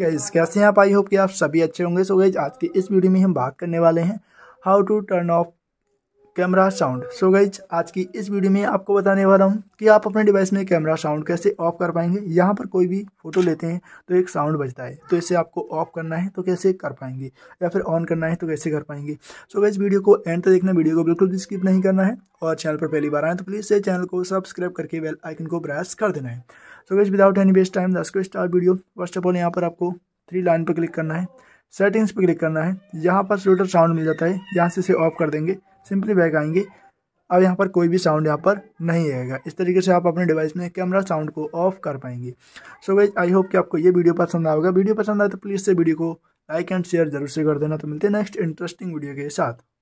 guys कैसे हैं आप आई होप कि आप सभी अच्छे होंगे सो गाइज आज के इस वीडियो में हम बात करने वाले हैं how to turn off camera sound so guys आज की इस वीडियो में आपको बताने वाला हूं कि आप अपने डिवाइस में कैमरा साउंड कैसे ऑफ कर पाएंगे यहाँ पर कोई भी फोटो लेते हैं तो एक साउंड बजता है तो इसे आपको ऑफ करना है तो कैसे कर पाएंगे या फिर ऑन करना है तो कैसे कर पाएंगे सो गाइज वीडियो को एंड तक देखना वीडियो को बिल्कुल भी स्किप नहीं करना है और चैनल पर पहली बार आए तो प्लीज़ से चैनल को सब्सक्राइब करके बेल आइकन को प्रेस कर देना है so guys without any waste time दस को start video first of all यहाँ पर आपको थ्री लाइन पर क्लिक करना है सेटिंग्स पर क्लिक करना है यहाँ पर शूटर साउंड मिल जाता है यहाँ से इसे ऑफ कर देंगे सिंपली बैक आएंगे अब यहाँ पर कोई भी साउंड यहाँ पर नहीं आएगा इस तरीके से आप अपने डिवाइस में कैमरा साउंड को ऑफ कर पाएंगे सो वेज आई होप कि आपको ये वीडियो पसंद आएगा वीडियो पसंद आए तो प्लीज़ से वीडियो को लाइक एंड शेयर जरूर से कर देना तो मिलते हैं नेक्स्ट इंटरेस्टिंग वीडियो के साथ